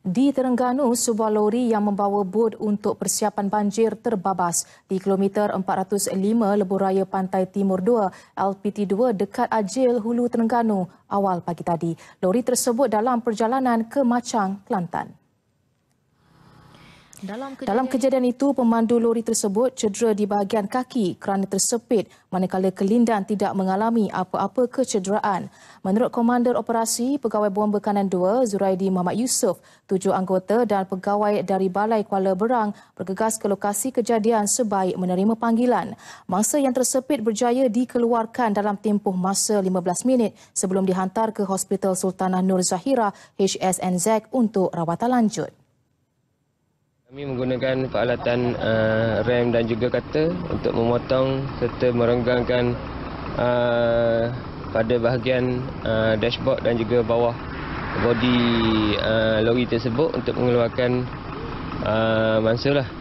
Di Terengganu, sebuah lori yang membawa bot untuk persiapan banjir terbabas di kilometer 405 Lebuh Raya Pantai Timur 2, LPT 2 dekat Ajil, Hulu Terengganu awal pagi tadi. Lori tersebut dalam perjalanan ke Macang, Kelantan. Dalam kejadian, itu, pemandu lori tersebut cedera di bahagian kaki kerana tersepit manakala kelindan tidak mengalami apa-apa kecederaan. Menurut Komander Operasi Pegawai Bomba Kanan 2, Zuraidi Muhammad Yusof, tujuh anggota dan pegawai dari Balai Kuala Berang bergegas ke lokasi kejadian sebaik menerima panggilan. Mangsa yang tersepit berjaya dikeluarkan dalam tempoh masa 15 minit sebelum dihantar ke Hospital Sultanah Nur Zahira HSNZ untuk rawatan lanjut. Kami menggunakan peralatan uh, eh, rem dan juga kata untuk memotong serta merenggangkan uh, pada bahagian uh, dashboard dan juga bawah bodi uh, lori tersebut untuk mengeluarkan uh, mangsa lah.